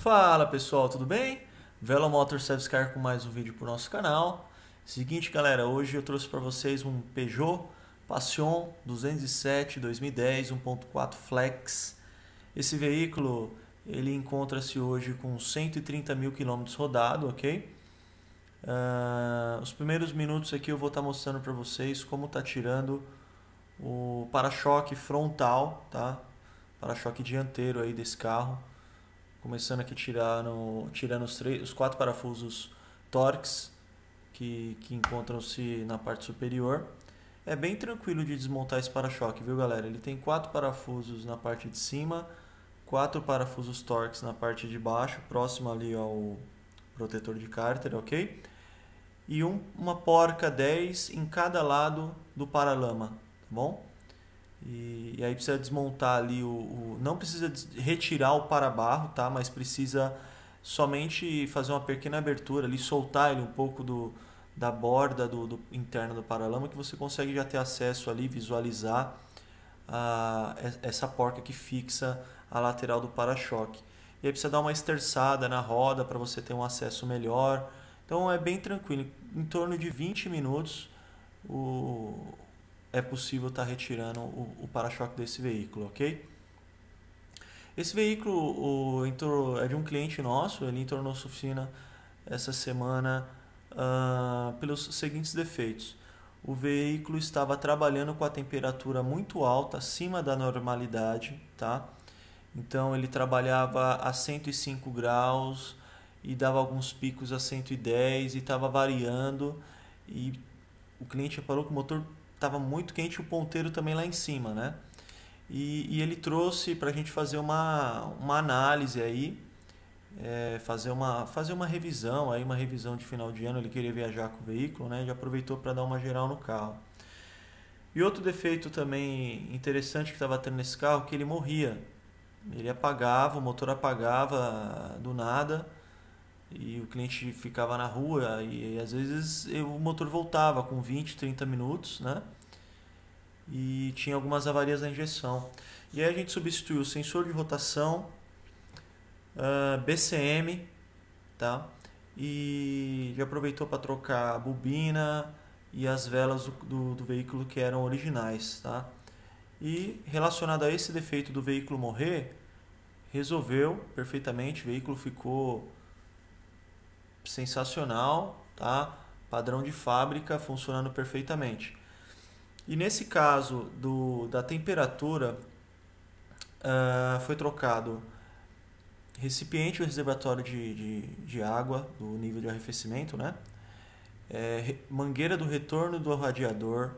Fala pessoal, tudo bem? Velo Motor Service Car com mais um vídeo para o nosso canal. Seguinte galera, hoje eu trouxe para vocês um Peugeot Passion 207 2010 1.4 Flex. Esse veículo ele encontra-se hoje com 130 mil quilômetros rodado, ok? Uh, os primeiros minutos aqui eu vou estar tá mostrando para vocês como está tirando o para-choque frontal, tá? Para-choque dianteiro aí desse carro Começando aqui no tirando os, três, os quatro parafusos Torx que, que encontram-se na parte superior. É bem tranquilo de desmontar esse para-choque, viu galera? Ele tem quatro parafusos na parte de cima, quatro parafusos Torx na parte de baixo, próximo ali ao protetor de cárter, ok? E um, uma porca 10 em cada lado do paralama, tá bom? E, e aí precisa desmontar ali o, o não precisa retirar o para-barro, tá? Mas precisa somente fazer uma pequena abertura ali, soltar ele um pouco do, da borda do, do interna do paralama que você consegue já ter acesso ali, visualizar a, ah, essa porca que fixa a lateral do para-choque. E aí precisa dar uma esterçada na roda para você ter um acesso melhor. Então é bem tranquilo, em torno de 20 minutos o, é possível estar tá retirando o, o para-choque desse veículo, ok? Esse veículo o, entrou, é de um cliente nosso, ele entrou na nossa oficina essa semana uh, pelos seguintes defeitos. O veículo estava trabalhando com a temperatura muito alta, acima da normalidade, tá? Então ele trabalhava a 105 graus e dava alguns picos a 110 e estava variando e o cliente falou que o motor estava muito quente o ponteiro também lá em cima, né? E, e ele trouxe para a gente fazer uma, uma análise aí, é, fazer, uma, fazer uma revisão aí, uma revisão de final de ano, ele queria viajar com o veículo, né? Já aproveitou para dar uma geral no carro. E outro defeito também interessante que estava tendo nesse carro, que ele morria. Ele apagava, o motor apagava do nada e o cliente ficava na rua e, e às vezes o motor voltava com 20, 30 minutos, né? e tinha algumas avarias na injeção. E aí a gente substituiu o sensor de rotação, uh, ah, BCM, tá? E aproveitou para trocar a bobina e as velas do, do, do, veículo que eram originais, tá? E relacionado a esse defeito do veículo morrer, resolveu perfeitamente, o veículo ficou sensacional, tá? Padrão de fábrica funcionando perfeitamente. E nesse caso do, da temperatura, uh, foi trocado recipiente ou reservatório de, de, de, água, do nível de arrefecimento, né? É, mangueira do retorno do radiador.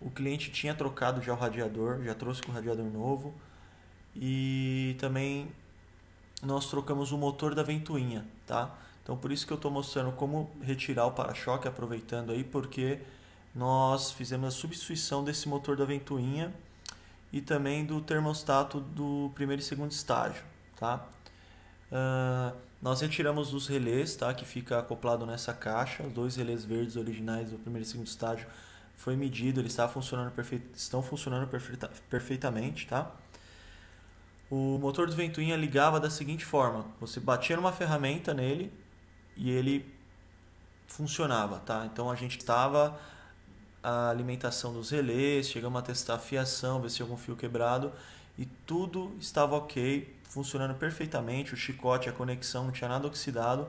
O cliente tinha trocado já o radiador, já trouxe com o radiador novo. E também nós trocamos o motor da ventoinha, tá? Então por isso que eu estou mostrando como retirar o para-choque aproveitando aí, porque nós fizemos a substituição desse motor da ventoinha e também do termostato do primeiro e segundo estágio, tá? Uh, nós retiramos os relés, tá? Que fica acoplado nessa caixa, os dois relés verdes originais do primeiro e segundo estágio foi medido, eles está funcionando perfeito, estão funcionando perfeita, perfeitamente, tá? O motor do ventoinha ligava da seguinte forma: você batia numa ferramenta nele e ele funcionava, tá? Então a gente estava a alimentação dos relés, chegamos a testar a fiação, ver se tinha algum fio quebrado e tudo estava ok, funcionando perfeitamente, o chicote, a conexão, não tinha nada oxidado.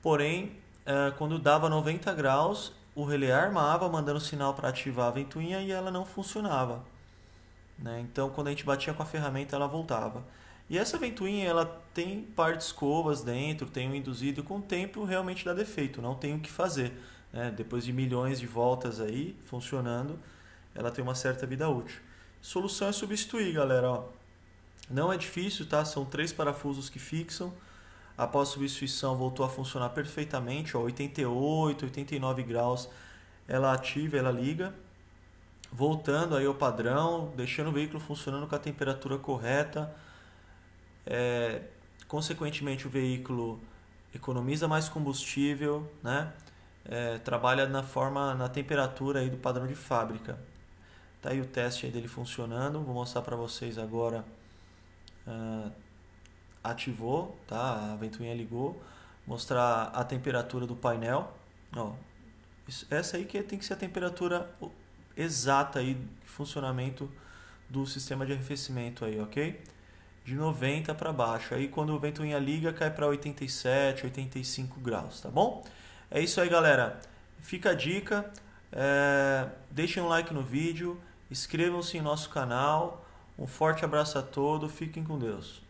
Porém, eh, quando dava 90 graus, o relé armava, mandando sinal para ativar a ventoinha e ela não funcionava. Né? Então, quando a gente batia com a ferramenta, ela voltava. E essa ventoinha ela tem partes covas dentro, tem um induzido, e com o tempo realmente dá defeito, não tem o que fazer né, depois de milhões de voltas aí funcionando, ela tem uma certa vida útil. Solução é substituir, galera. Ó. Não é difícil, tá? São três parafusos que fixam. Após substituição, voltou a funcionar perfeitamente. Ó, 88, 89 graus. Ela ativa, ela liga. Voltando aí ao padrão, deixando o veículo funcionando com a temperatura correta. É, consequentemente, o veículo economiza mais combustível, né? é, trabalha na forma, na temperatura aí do padrão de fábrica. Tá aí o teste aí dele funcionando, vou mostrar para vocês agora. Ah, ativou, tá? A ventoinha ligou, mostrar a temperatura do painel. Ó, essa aí que tem que ser a temperatura exata aí de funcionamento do sistema de arrefecimento aí, ok? De 90 para baixo. Aí quando o ventoinha liga, cai para 87, 85 graus, tá bom? É isso aí, galera. Fica a dica. É... Deixem um like no vídeo. Inscrevam-se em nosso canal. Um forte abraço a todos. Fiquem com Deus.